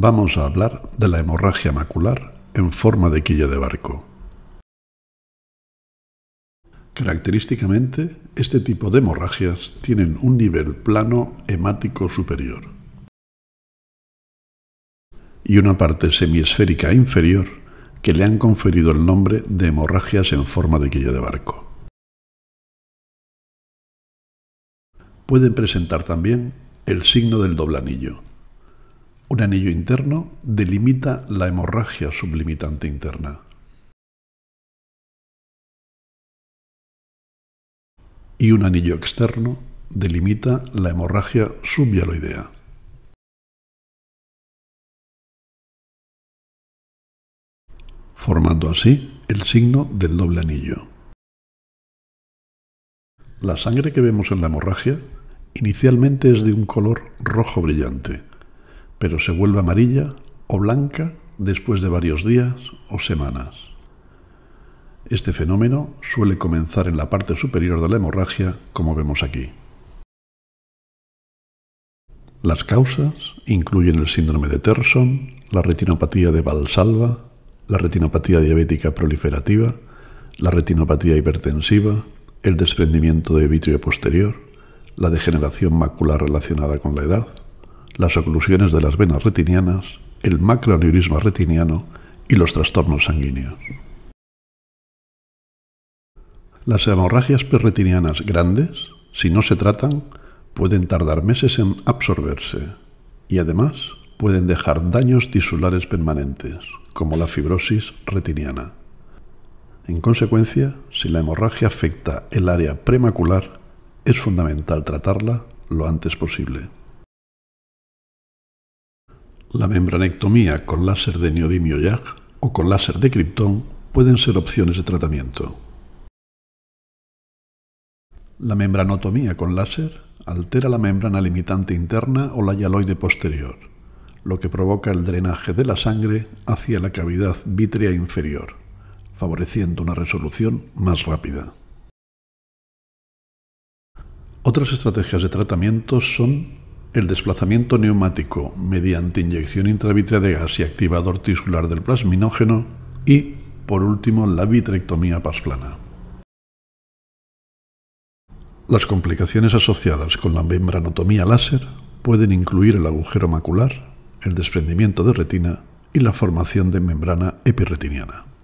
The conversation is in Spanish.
vamos a hablar de la hemorragia macular en forma de quilla de barco. Característicamente, este tipo de hemorragias tienen un nivel plano hemático superior y una parte semiesférica inferior que le han conferido el nombre de hemorragias en forma de quilla de barco. Pueden presentar también el signo del doblanillo, un anillo interno delimita la hemorragia sublimitante interna. Y un anillo externo delimita la hemorragia subialoidea. formando así el signo del doble anillo. La sangre que vemos en la hemorragia inicialmente es de un color rojo brillante pero se vuelve amarilla o blanca después de varios días o semanas. Este fenómeno suele comenzar en la parte superior de la hemorragia, como vemos aquí. Las causas incluyen el síndrome de Terson, la retinopatía de Valsalva, la retinopatía diabética proliferativa, la retinopatía hipertensiva, el desprendimiento de vitrio posterior, la degeneración macular relacionada con la edad, las oclusiones de las venas retinianas, el macroaneurisma retiniano y los trastornos sanguíneos. Las hemorragias perretinianas grandes, si no se tratan, pueden tardar meses en absorberse y además pueden dejar daños tisulares permanentes, como la fibrosis retiniana. En consecuencia, si la hemorragia afecta el área premacular, es fundamental tratarla lo antes posible. La membranectomía con láser de neodimio YAG o con láser de criptón pueden ser opciones de tratamiento. La membranotomía con láser altera la membrana limitante interna o la yaloide posterior, lo que provoca el drenaje de la sangre hacia la cavidad vítrea inferior, favoreciendo una resolución más rápida. Otras estrategias de tratamiento son el desplazamiento neumático mediante inyección intravitrea de gas y activador tisular del plasminógeno y, por último, la vitrectomía pasplana. Las complicaciones asociadas con la membranotomía láser pueden incluir el agujero macular, el desprendimiento de retina y la formación de membrana epirretiniana.